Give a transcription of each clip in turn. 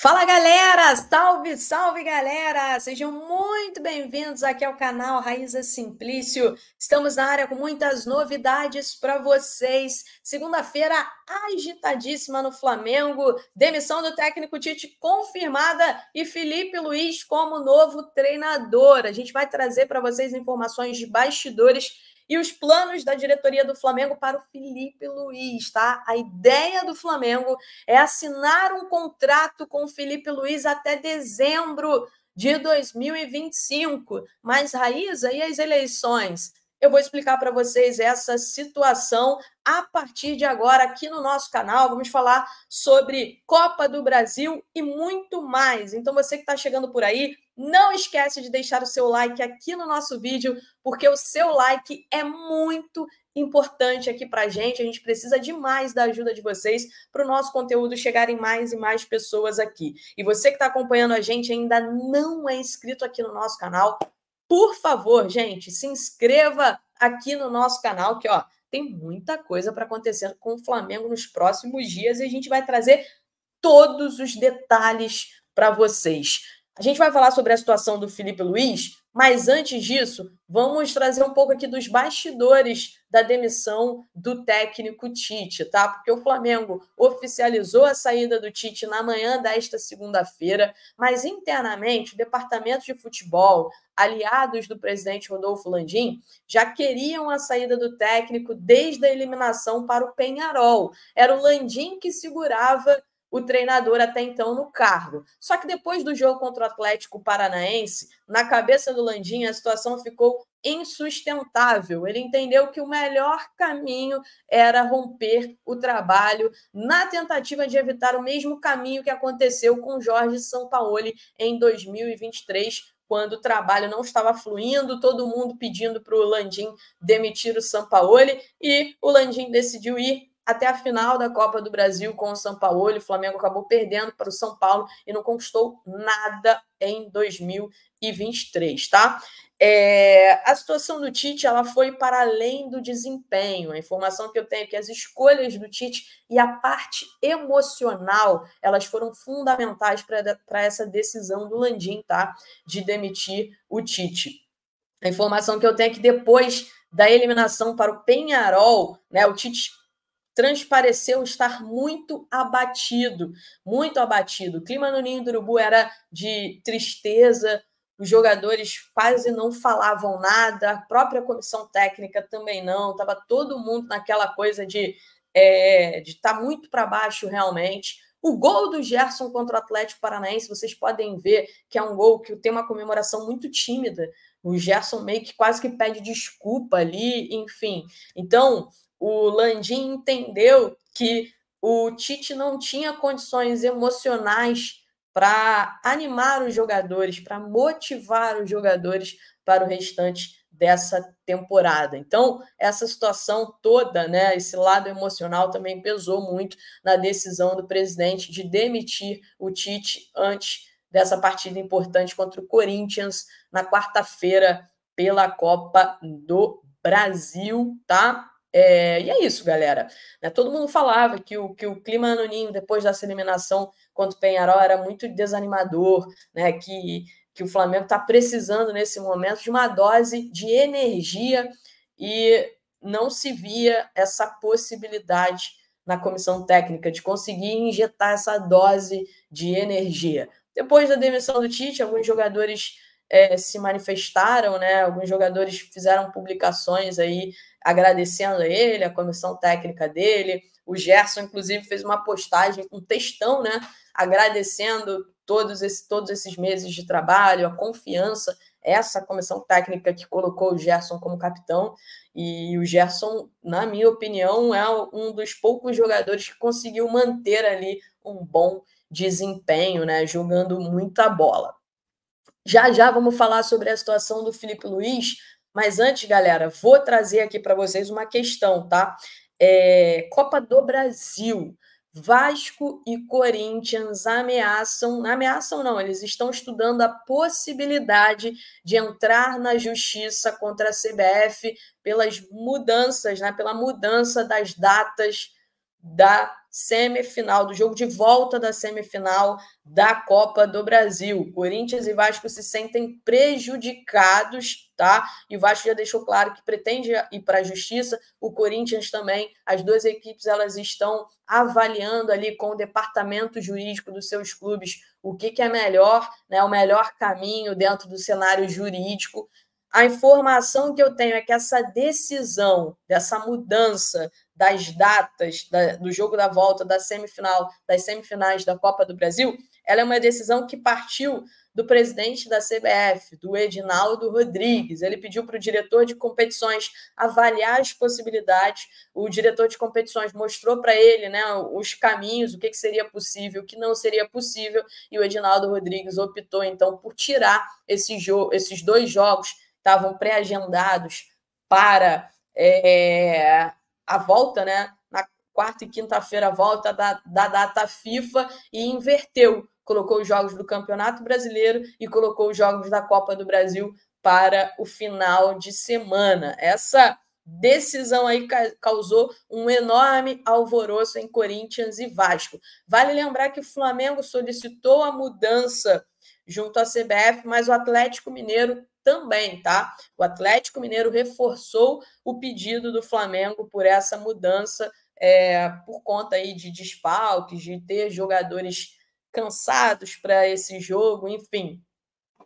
Fala galera, salve, salve galera! Sejam muito bem-vindos aqui ao canal Raíza Simplício. Estamos na área com muitas novidades para vocês. Segunda-feira agitadíssima no Flamengo, demissão do técnico Tite confirmada e Felipe Luiz como novo treinador. A gente vai trazer para vocês informações de bastidores e os planos da diretoria do Flamengo para o Felipe Luiz, tá? A ideia do Flamengo é assinar um contrato com o Felipe Luiz até dezembro de 2025. Mas, Raíza, e as eleições? Eu vou explicar para vocês essa situação a partir de agora aqui no nosso canal. Vamos falar sobre Copa do Brasil e muito mais. Então, você que está chegando por aí, não esquece de deixar o seu like aqui no nosso vídeo, porque o seu like é muito importante aqui para a gente. A gente precisa demais da ajuda de vocês para o nosso conteúdo chegar em mais e mais pessoas aqui. E você que está acompanhando a gente ainda não é inscrito aqui no nosso canal, por favor, gente, se inscreva aqui no nosso canal, que ó, tem muita coisa para acontecer com o Flamengo nos próximos dias e a gente vai trazer todos os detalhes para vocês. A gente vai falar sobre a situação do Felipe Luiz, mas antes disso, vamos trazer um pouco aqui dos bastidores da demissão do técnico Tite, tá? Porque o Flamengo oficializou a saída do Tite na manhã desta segunda-feira, mas internamente o departamento de futebol, aliados do presidente Rodolfo Landim, já queriam a saída do técnico desde a eliminação para o Penharol. Era o Landim que segurava o treinador até então no cargo. Só que depois do jogo contra o Atlético Paranaense, na cabeça do Landim, a situação ficou insustentável. Ele entendeu que o melhor caminho era romper o trabalho na tentativa de evitar o mesmo caminho que aconteceu com Jorge Sampaoli em 2023, quando o trabalho não estava fluindo, todo mundo pedindo para o Landim demitir o Sampaoli, e o Landim decidiu ir até a final da Copa do Brasil com o São Paulo. O Flamengo acabou perdendo para o São Paulo e não conquistou nada em 2023, tá? É, a situação do Tite ela foi para além do desempenho. A informação que eu tenho é que as escolhas do Tite e a parte emocional elas foram fundamentais para essa decisão do Landim, tá? De demitir o Tite. A informação que eu tenho é que depois da eliminação para o Penharol, né, o Tite transpareceu estar muito abatido, muito abatido. O clima no Ninho do Urubu era de tristeza, os jogadores quase não falavam nada, a própria comissão técnica também não, estava todo mundo naquela coisa de é, estar tá muito para baixo realmente. O gol do Gerson contra o Atlético Paranaense, vocês podem ver que é um gol que tem uma comemoração muito tímida. O Gerson meio que quase que pede desculpa ali, enfim. Então, o Landim entendeu que o Tite não tinha condições emocionais para animar os jogadores, para motivar os jogadores para o restante dessa temporada. Então, essa situação toda, né, esse lado emocional também pesou muito na decisão do presidente de demitir o Tite antes dessa partida importante contra o Corinthians na quarta-feira pela Copa do Brasil, tá? É, e é isso, galera. Né, todo mundo falava que o, que o clima no Ninho, depois dessa eliminação contra o Penharol, era muito desanimador, né, que, que o Flamengo está precisando, nesse momento, de uma dose de energia e não se via essa possibilidade na comissão técnica de conseguir injetar essa dose de energia. Depois da demissão do Tite, alguns jogadores é, se manifestaram, né? Alguns jogadores fizeram publicações aí agradecendo a ele, a comissão técnica dele. O Gerson, inclusive, fez uma postagem, um textão, né? Agradecendo todos, esse, todos esses meses de trabalho, a confiança, essa comissão técnica que colocou o Gerson como capitão. E o Gerson, na minha opinião, é um dos poucos jogadores que conseguiu manter ali um bom desempenho, né? Jogando muita bola. Já já vamos falar sobre a situação do Felipe Luiz, mas antes, galera, vou trazer aqui para vocês uma questão, tá? É, Copa do Brasil. Vasco e Corinthians ameaçam, ameaçam não, eles estão estudando a possibilidade de entrar na justiça contra a CBF pelas mudanças, né, pela mudança das datas da semifinal, do jogo de volta da semifinal da Copa do Brasil. Corinthians e Vasco se sentem prejudicados tá? E o Vasco já deixou claro que pretende ir para a justiça, o Corinthians também. As duas equipes elas estão avaliando ali com o departamento jurídico dos seus clubes o que, que é melhor, né? O melhor caminho dentro do cenário jurídico. A informação que eu tenho é que essa decisão, dessa mudança das datas da, do jogo da volta, da semifinal, das semifinais da Copa do Brasil, ela é uma decisão que partiu do presidente da CBF, do Edinaldo Rodrigues. Ele pediu para o diretor de competições avaliar as possibilidades. O diretor de competições mostrou para ele né, os caminhos, o que, que seria possível, o que não seria possível, e o Edinaldo Rodrigues optou, então, por tirar esse esses dois jogos estavam pré-agendados para é, a volta, né? Na quarta e quinta-feira, a volta da, da data FIFA e inverteu. Colocou os jogos do Campeonato Brasileiro e colocou os jogos da Copa do Brasil para o final de semana. Essa decisão aí causou um enorme alvoroço em Corinthians e Vasco. Vale lembrar que o Flamengo solicitou a mudança junto à CBF, mas o Atlético Mineiro também, tá? O Atlético Mineiro reforçou o pedido do Flamengo por essa mudança, é, por conta aí de desfalques, de ter jogadores cansados para esse jogo, enfim.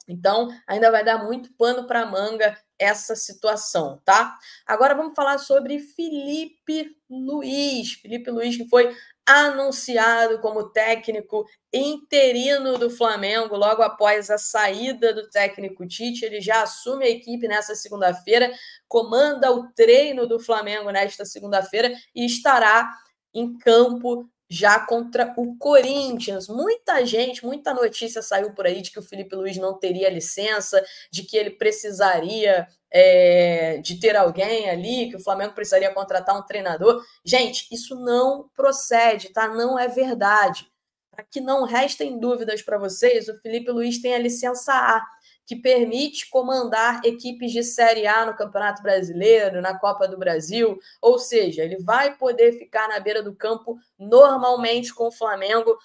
Então, ainda vai dar muito pano para manga essa situação, tá? Agora vamos falar sobre Felipe Luiz. Felipe Luiz que foi anunciado como técnico interino do Flamengo logo após a saída do técnico Tite. Ele já assume a equipe nessa segunda-feira, comanda o treino do Flamengo nesta segunda-feira e estará em campo já contra o Corinthians. Muita gente, muita notícia saiu por aí de que o Felipe Luiz não teria licença, de que ele precisaria é, de ter alguém ali, que o Flamengo precisaria contratar um treinador. Gente, isso não procede, tá? Não é verdade. Para que não restem dúvidas para vocês, o Felipe Luiz tem a licença A que permite comandar equipes de Série A no Campeonato Brasileiro, na Copa do Brasil, ou seja, ele vai poder ficar na beira do campo normalmente com o Flamengo.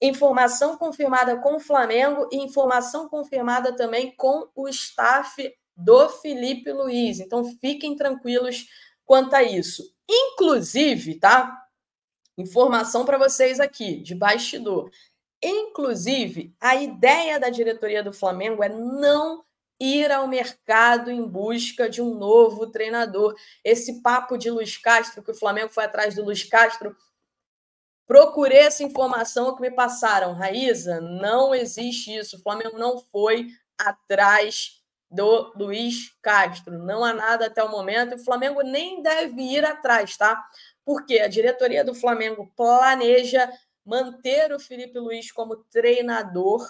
Informação confirmada com o Flamengo e informação confirmada também com o staff do Felipe Luiz. Então fiquem tranquilos quanto a isso. Inclusive, tá? Informação para vocês aqui de bastidor. Inclusive, a ideia da diretoria do Flamengo é não ir ao mercado em busca de um novo treinador. Esse papo de Luiz Castro, que o Flamengo foi atrás do Luiz Castro, procurei essa informação que me passaram. Raíza, não existe isso. O Flamengo não foi atrás do Luiz Castro. Não há nada até o momento. O Flamengo nem deve ir atrás, tá? Porque a diretoria do Flamengo planeja manter o Felipe Luiz como treinador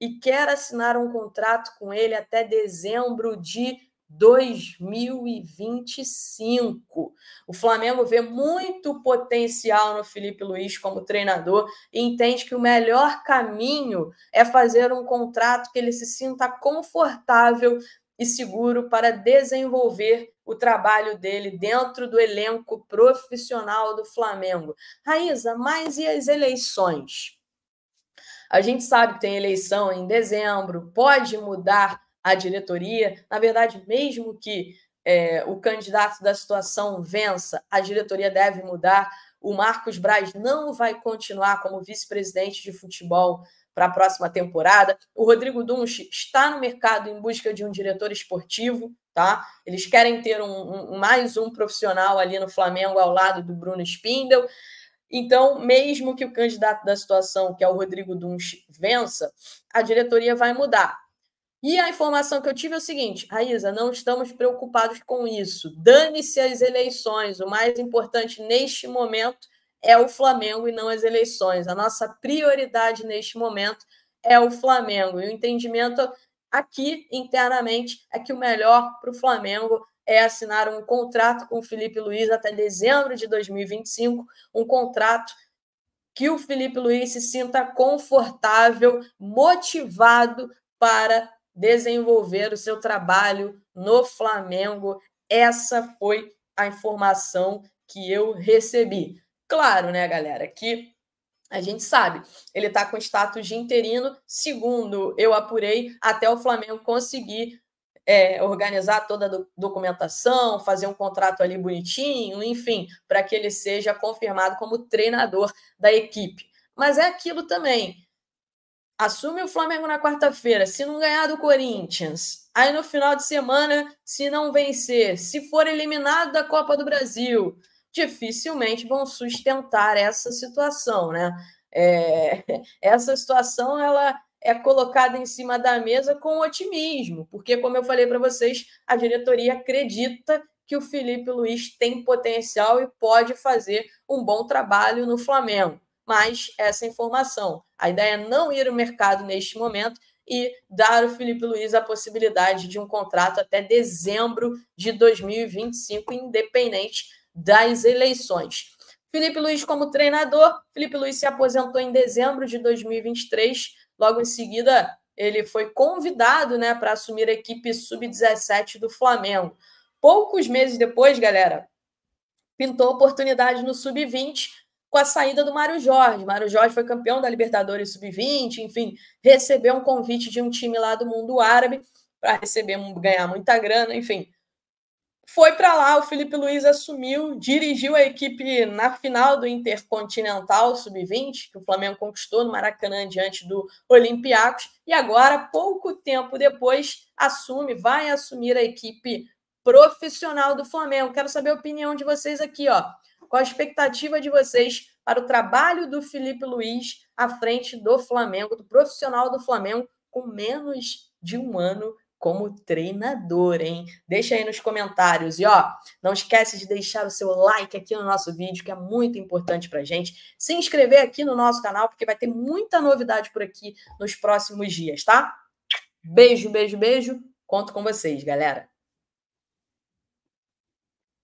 e quer assinar um contrato com ele até dezembro de 2025. O Flamengo vê muito potencial no Felipe Luiz como treinador e entende que o melhor caminho é fazer um contrato que ele se sinta confortável e seguro para desenvolver o trabalho dele dentro do elenco profissional do Flamengo. Raíza, mas e as eleições? A gente sabe que tem eleição em dezembro, pode mudar a diretoria. Na verdade, mesmo que é, o candidato da situação vença, a diretoria deve mudar. O Marcos Braz não vai continuar como vice-presidente de futebol para a próxima temporada. O Rodrigo Dunch está no mercado em busca de um diretor esportivo, tá? Eles querem ter um, um mais um profissional ali no Flamengo ao lado do Bruno Spindel. Então, mesmo que o candidato da situação, que é o Rodrigo Dunch, vença, a diretoria vai mudar. E a informação que eu tive é o seguinte, Raíza, não estamos preocupados com isso. Dane-se as eleições. O mais importante neste momento é o Flamengo e não as eleições. A nossa prioridade neste momento é o Flamengo. E o entendimento aqui, internamente, é que o melhor para o Flamengo é assinar um contrato com o Felipe Luiz até dezembro de 2025, um contrato que o Felipe Luiz se sinta confortável, motivado para desenvolver o seu trabalho no Flamengo. Essa foi a informação que eu recebi. Claro, né, galera, que a gente sabe, ele está com status de interino. Segundo eu apurei, até o Flamengo conseguir é, organizar toda a documentação, fazer um contrato ali bonitinho, enfim, para que ele seja confirmado como treinador da equipe. Mas é aquilo também. Assume o Flamengo na quarta-feira, se não ganhar do Corinthians. Aí no final de semana, se não vencer, se for eliminado da Copa do Brasil, dificilmente vão sustentar essa situação, né? É, essa situação ela é colocada em cima da mesa com otimismo, porque, como eu falei para vocês, a diretoria acredita que o Felipe Luiz tem potencial e pode fazer um bom trabalho no Flamengo. Mas essa informação, a ideia é não ir ao mercado neste momento e dar ao Felipe Luiz a possibilidade de um contrato até dezembro de 2025, independente das eleições. Felipe Luiz como treinador. Felipe Luiz se aposentou em dezembro de 2023. Logo em seguida, ele foi convidado né, para assumir a equipe sub-17 do Flamengo. Poucos meses depois, galera, pintou oportunidade no sub-20 com a saída do Mário Jorge. Mário Jorge foi campeão da Libertadores sub-20, enfim, recebeu um convite de um time lá do mundo árabe para receber, ganhar muita grana, enfim, foi para lá, o Felipe Luiz assumiu, dirigiu a equipe na final do Intercontinental Sub-20, que o Flamengo conquistou no Maracanã diante do Olympiacos, e agora, pouco tempo depois, assume, vai assumir a equipe profissional do Flamengo. Quero saber a opinião de vocês aqui, ó. Qual a expectativa de vocês para o trabalho do Felipe Luiz à frente do Flamengo, do profissional do Flamengo, com menos de um ano como treinador, hein? Deixa aí nos comentários. E ó, não esquece de deixar o seu like aqui no nosso vídeo, que é muito importante pra gente. Se inscrever aqui no nosso canal, porque vai ter muita novidade por aqui nos próximos dias, tá? Beijo, beijo, beijo. Conto com vocês, galera.